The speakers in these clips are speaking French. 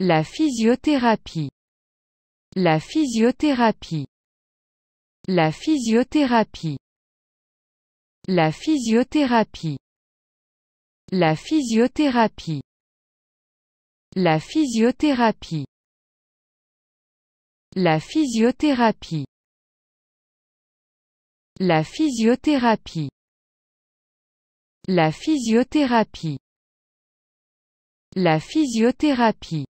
La physiothérapie. La physiothérapie. La physiothérapie. La physiothérapie. La physiothérapie. La physiothérapie. La physiothérapie. La physiothérapie. La physiothérapie. La physiothérapie.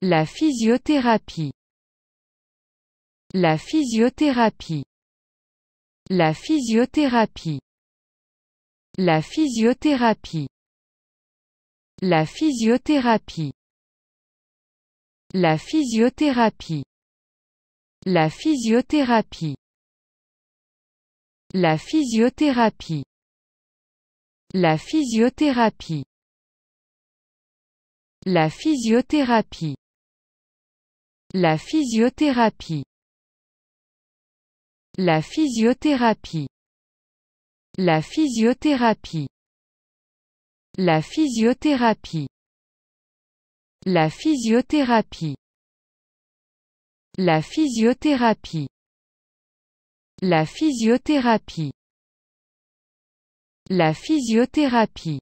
La physiothérapie. La physiothérapie. La physiothérapie. La physiothérapie. La physiothérapie. La physiothérapie. La physiothérapie. La physiothérapie. La physiothérapie. La physiothérapie. La physiothérapie La physiothérapie La physiothérapie La physiothérapie La physiothérapie La physiothérapie La physiothérapie La physiothérapie